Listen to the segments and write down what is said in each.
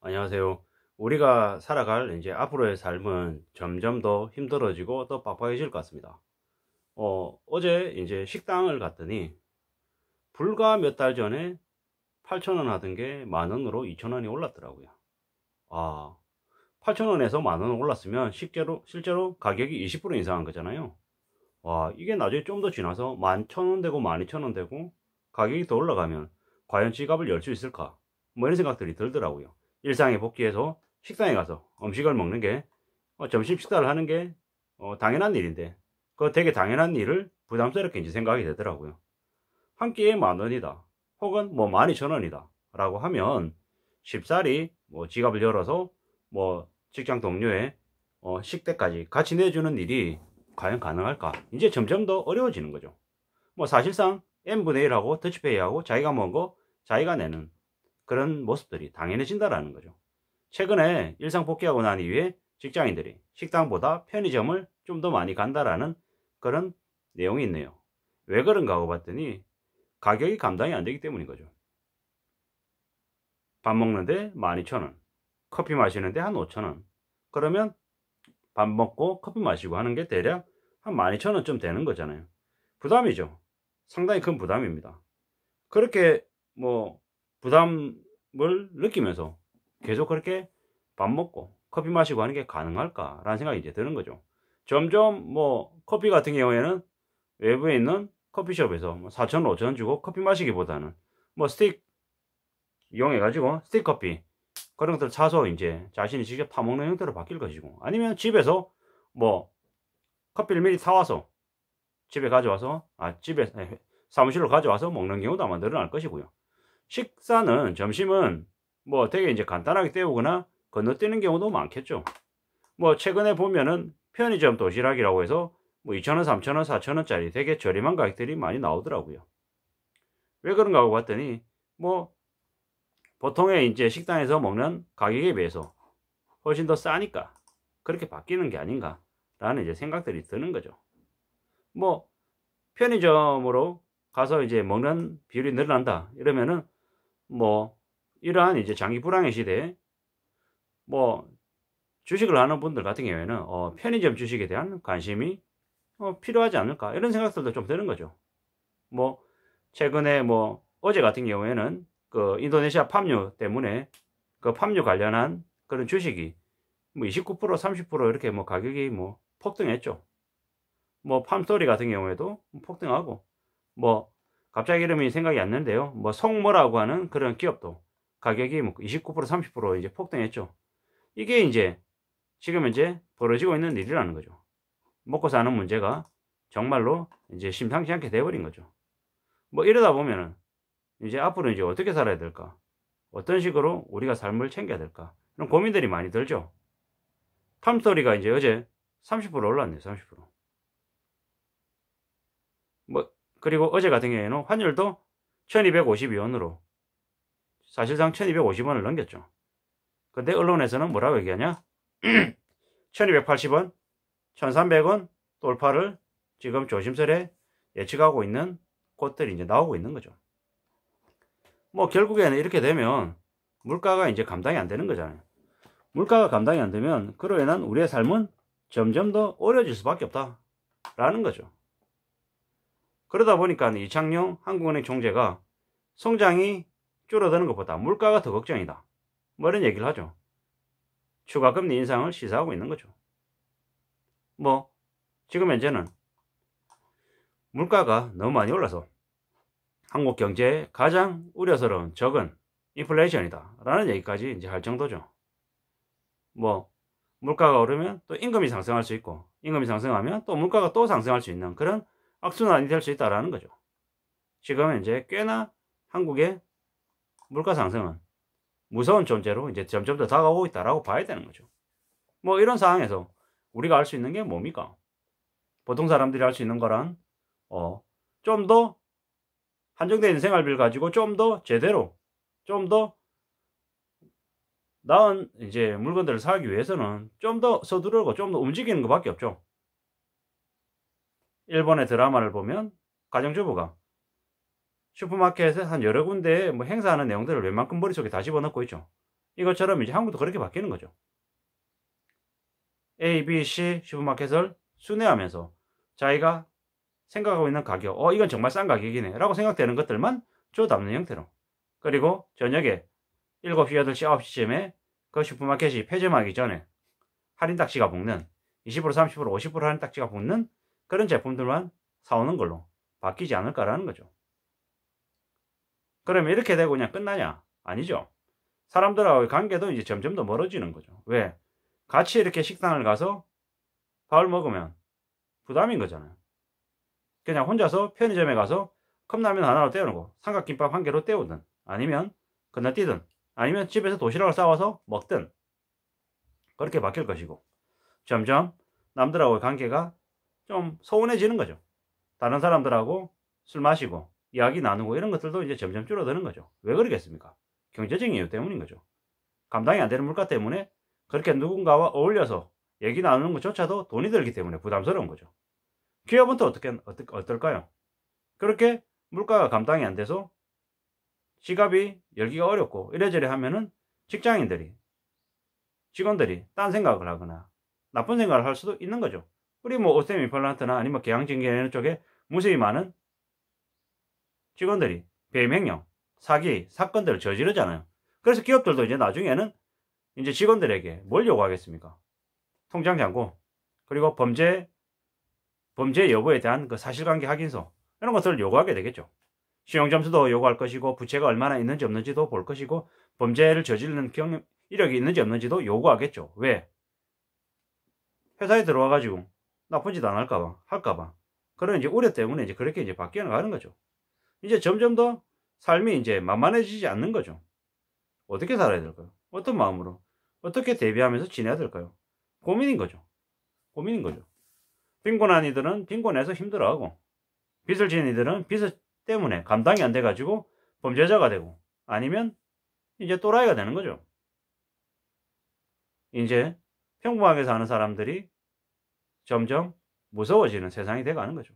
안녕하세요. 우리가 살아갈 이제 앞으로의 삶은 점점 더 힘들어지고 더 빡빡해질 것 같습니다. 어, 어제 이제 식당을 갔더니 불과 몇 달 전에 8천원 하던 게 만원으로 2천원이 올랐더라고요. 아, 8천원에서 만원 올랐으면 실제로, 실제로 가격이 20% 인상한 거잖아요. 와, 이게 나중에 좀 더 지나서 11,000원 되고 12,000원 되고 가격이 더 올라가면 과연 지갑을 열 수 있을까? 뭐 이런 생각들이 들더라고요. 일상에 복귀해서 식당에 가서 음식을 먹는 게 어, 점심 식사를 하는 게 어, 당연한 일인데 그 되게 당연한 일을 부담스럽게 이제 생각이 되더라고요. 한 끼에 만 원이다. 혹은 뭐만 이천 원이다. 라고 하면 쉽사리 뭐 지갑을 열어서 뭐 직장 동료의 어, 식대까지 같이 내주는 일이 과연 가능할까? 이제 점점 더 어려워지는 거죠. 뭐 사실상 n분의 1하고 터치페이하고 자기가 먹은 거 자기가 내는 그런 모습들이 당연해진다라는 거죠. 최근에 일상 복귀하고 난 이후에 직장인들이 식당보다 편의점을 좀 더 많이 간다라는 그런 내용이 있네요. 왜 그런가 하고 봤더니 가격이 감당이 안 되기 때문인 거죠. 밥 먹는데 12,000원, 커피 마시는데 한 5,000원. 그러면 밥 먹고 커피 마시고 하는 게 대략 한 12,000원쯤 되는 거잖아요. 부담이죠. 상당히 큰 부담입니다. 그렇게 뭐 부담을 느끼면서 계속 그렇게 밥 먹고 커피 마시고 하는 게 가능할까라는 생각이 이제 드는 거죠. 점점 뭐 커피 같은 경우에는 외부에 있는 커피숍에서 뭐 4천 5천 주고 커피 마시기보다는 뭐 스틱 이용해 가지고 스틱 커피 그런 것들 을 사서 이제 자신이 직접 타먹는 형태로 바뀔 것이고 아니면 집에서 뭐 커피를 미리 사와서 집에 가져와서 아 집에 사무실로 가져와서 먹는 경우도 아마 늘어날 것이고요. 식사는 점심은 뭐 되게 이제 간단하게 때우거나 건너뛰는 경우도 많겠죠. 뭐 최근에 보면은 편의점 도시락이라고 해서 뭐 2,000원, 3,000원, 4,000원짜리 되게 저렴한 가격들이 많이 나오더라고요. 왜 그런가 하고 봤더니 뭐 보통의 이제 식당에서 먹는 가격에 비해서 훨씬 더 싸니까 그렇게 바뀌는 게 아닌가 라는 이제 생각들이 드는 거죠. 뭐 편의점으로 가서 이제 먹는 비율이 늘어난다 이러면은 뭐 이러한 이제 장기 불황의 시대에 뭐 주식을 하는 분들 같은 경우에는 어, 편의점 주식에 대한 관심이 어, 필요하지 않을까 이런 생각들도 좀 드는 거죠. 뭐 최근에 뭐 어제 같은 경우에는 그 인도네시아 팜유 때문에 그 팜유 관련한 그런 주식이 뭐 29% 30% 이렇게 뭐 가격이 뭐 폭등했죠. 뭐 팜스토리 같은 경우에도 폭등하고 뭐 갑자기 이름이 생각이 안 나는데요. 뭐 성모라고 하는 그런 기업도 가격이 29% 뭐 30% 이제 폭등했죠. 이게 이제 지금 이제 벌어지고 있는 일이라는 거죠. 먹고 사는 문제가 정말로 이제 심상치 않게 돼버린 거죠. 뭐 이러다 보면은 이제 앞으로 이제 어떻게 살아야 될까? 어떤 식으로 우리가 삶을 챙겨야 될까? 이런 고민들이 많이 들죠. 탐소리가 이제 어제 30% 올랐네요. 30%. 그리고 어제 같은 경우에는 환율도 1252원으로 사실상 1250원을 넘겼죠. 근데 언론에서는 뭐라고 얘기하냐? 1280원, 1300원 돌파를 지금 조심스레 예측하고 있는 곳들이 이제 나오고 있는 거죠. 뭐 결국에는 이렇게 되면 물가가 이제 감당이 안 되는 거잖아요. 물가가 감당이 안 되면 그로 인한 우리의 삶은 점점 더 어려질 수밖에 없다라는 거죠. 그러다 보니까 이창용 한국은행 총재가 성장이 줄어드는 것보다 물가가 더 걱정이다. 뭐 이런 얘기를 하죠. 추가 금리 인상을 시사하고 있는 거죠. 뭐 지금 현재는 물가가 너무 많이 올라서 한국 경제에 가장 우려스러운 적은 인플레이션이다 라는 얘기까지 이제 할 정도죠. 뭐 물가가 오르면 또 임금이 상승할 수 있고 임금이 상승하면 또 물가가 또 상승할 수 있는 그런 악순환이 될 수 있다라는 거죠. 지금 이제 꽤나 한국의 물가 상승은 무서운 존재로 이제 점점 더 다가오고 있다라고 봐야 되는 거죠. 뭐 이런 상황에서 우리가 알 수 있는 게 뭡니까? 보통 사람들이 할 수 있는 거란 어, 좀 더 한정된 생활비를 가지고 좀 더 제대로 좀 더 나은 이제 물건들을 사기 위해서는 좀 더 서두르고 좀 더 움직이는 것밖에 없죠. 일본의 드라마를 보면 가정주부가 슈퍼마켓에 한 여러 군데에 뭐 행사하는 내용들을 웬만큼 머릿속에 다 집어넣고 있죠. 이것처럼 이제 한국도 그렇게 바뀌는 거죠. A, B, C 슈퍼마켓을 순회하면서 자기가 생각하고 있는 가격, 어, 이건 정말 싼 가격이네. 라고 생각되는 것들만 줘 담는 형태로. 그리고 저녁에 7시, 8시, 9시쯤에 그 슈퍼마켓이 폐점하기 전에 할인 딱지가 붙는 20%, 30%, 50% 할인 딱지가 붙는 그런 제품들만 사오는 걸로 바뀌지 않을까라는 거죠. 그러면 이렇게 되고 그냥 끝나냐? 아니죠. 사람들하고의 관계도 이제 점점 더 멀어지는 거죠. 왜? 같이 이렇게 식당을 가서 밥을 먹으면 부담인 거잖아요. 그냥 혼자서 편의점에 가서 컵라면 하나로 때우는거 삼각김밥 한 개로 때우든, 아니면 건너뛰든, 아니면 집에서 도시락을 싸와서 먹든, 그렇게 바뀔 것이고, 점점 남들하고의 관계가 좀 서운해지는 거죠. 다른 사람들하고 술 마시고 이야기 나누고 이런 것들도 이제 점점 줄어드는 거죠. 왜 그러겠습니까? 경제적인 이유 때문인 거죠. 감당이 안 되는 물가 때문에 그렇게 누군가와 어울려서 얘기 나누는 것조차도 돈이 들기 때문에 부담스러운 거죠. 기업은 또 어떻게, 어떻, 어떨까요? 그렇게 물가가 감당이 안 돼서 지갑이 열기가 어렵고 이래저래 하면은 직장인들이, 직원들이 딴 생각을 하거나 나쁜 생각을 할 수도 있는 거죠. 우리 뭐 오스템 임플란트나 아니면 개양증기내는 쪽에 무수히 많은 직원들이 배임행령, 사기, 사건들을 저지르잖아요. 그래서 기업들도 이제 나중에는 이제 직원들에게 뭘 요구하겠습니까? 통장 잔고, 그리고 범죄, 범죄 여부에 대한 그 사실관계 확인서, 이런 것을 요구하게 되겠죠. 신용점수도 요구할 것이고, 부채가 얼마나 있는지 없는지도 볼 것이고, 범죄를 저지르는 경력이 있는지 없는지도 요구하겠죠. 왜? 회사에 들어와가지고 나쁜 짓 안 할까봐, 할까봐. 그런 이제 우려 때문에 이제 그렇게 이제 바뀌어 나가는 거죠. 이제 점점 더 삶이 이제 만만해지지 않는 거죠. 어떻게 살아야 될까요? 어떤 마음으로? 어떻게 대비하면서 지내야 될까요? 고민인 거죠. 고민인 거죠. 빈곤한 이들은 빈곤해서 힘들어하고, 빚을 지은 이들은 빚을 때문에 감당이 안 돼가지고 범죄자가 되고, 아니면 이제 또라이가 되는 거죠. 이제 평범하게 사는 사람들이 점점 무서워지는 세상이 돼가는 거죠.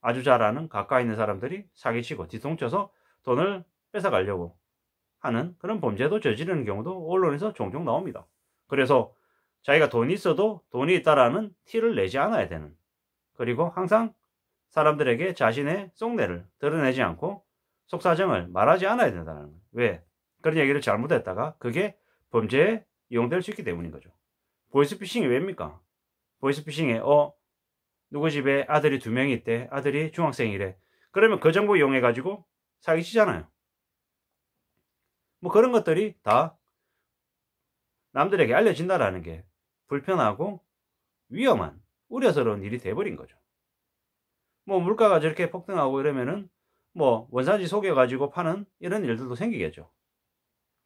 아주 잘 아는 가까이 있는 사람들이 사기치고 뒤통쳐서 돈을 뺏어가려고 하는 그런 범죄도 저지르는 경우도 언론에서 종종 나옵니다. 그래서 자기가 돈이 있어도 돈이 있다라는 티를 내지 않아야 되는 그리고 항상 사람들에게 자신의 속내를 드러내지 않고 속사정을 말하지 않아야 된다는 거예요. 왜? 그런 얘기를 잘못했다가 그게 범죄에 이용될 수 있기 때문인 거죠. 보이스피싱이 왜입니까? 보이스피싱에 어 누구 집에 아들이 두 명이 있대 아들이 중학생이래 그러면 그 정보 이용해 가지고 사기치잖아요 뭐 그런 것들이 다 남들에게 알려진다라는 게 불편하고 위험한 우려스러운 일이 돼버린 거죠 뭐 물가가 저렇게 폭등하고 이러면은 뭐 원산지 속여 가지고 파는 이런 일들도 생기겠죠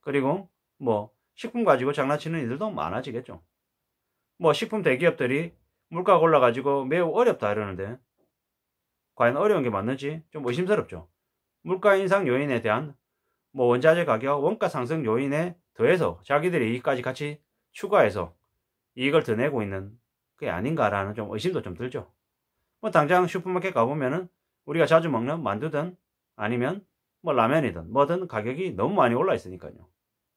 그리고 뭐 식품 가지고 장난치는 일들도 많아지겠죠 뭐 식품 대기업들이 물가가 올라가지고 매우 어렵다 이러는데 과연 어려운 게 맞는지 좀 의심스럽죠. 물가 인상 요인에 대한 뭐 원자재 가격, 원가 상승 요인에 더해서 자기들이 이익까지 같이 추가해서 이익을 더 내고 있는 게 아닌가라는 좀 의심도 좀 들죠. 뭐 당장 슈퍼마켓 가보면은 우리가 자주 먹는 만두든 아니면 뭐 라면이든 뭐든 가격이 너무 많이 올라 있으니까요.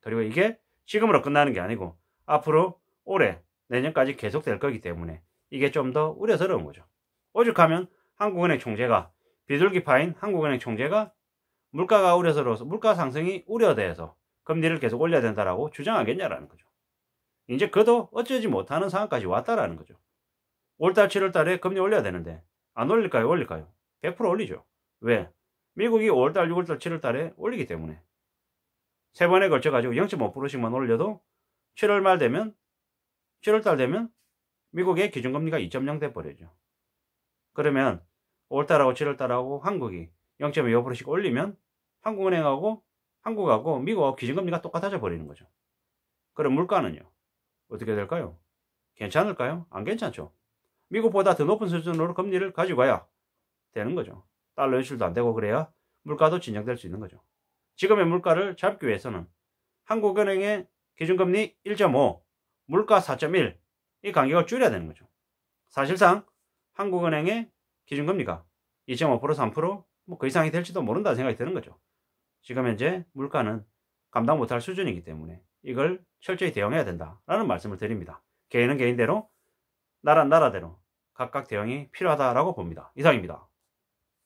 그리고 이게 지금으로 끝나는 게 아니고 앞으로 올해 내년까지 계속될 거기 때문에 이게 좀 더 우려스러운 거죠. 오죽하면 한국은행 총재가 비둘기파인 한국은행 총재가 물가가 우려스러워서 물가 상승이 우려돼서 금리를 계속 올려야 된다라고 주장하겠냐라는 거죠. 이제 그도 어쩌지 못하는 상황까지 왔다라는 거죠. 올달 7월 달에 금리 올려야 되는데 안 올릴까요? 올릴까요? 100% 올리죠. 왜? 미국이 5월달, 6월달, 7월달에 올리기 때문에 세 번에 걸쳐가지고 0.5%씩만 올려도 7월 말 되면 7월달 되면 미국의 기준금리가 2.0 돼버리죠. 그러면 5월달하고 7월달하고 한국이 0.25%씩 올리면 한국은행하고 한국하고 미국하고 기준금리가 똑같아져 버리는 거죠. 그럼 물가는요? 어떻게 될까요? 괜찮을까요? 안 괜찮죠. 미국보다 더 높은 수준으로 금리를 가지고 가야 되는 거죠. 달러 인출도 안 되고 그래야 물가도 진정될 수 있는 거죠. 지금의 물가를 잡기 위해서는 한국은행의 기준금리 1.5, 물가 4.1 이 간격을 줄여야 되는 거죠. 사실상 한국은행의 기준금리가 2.5% 3%뭐 그 이상이 될지도 모른다는 생각이 드는 거죠. 지금 현재 물가는 감당 못할 수준이기 때문에 이걸 철저히 대응해야 된다라는 말씀을 드립니다. 개인은 개인대로 나란 나라대로 각각 대응이 필요하다라고 봅니다. 이상입니다.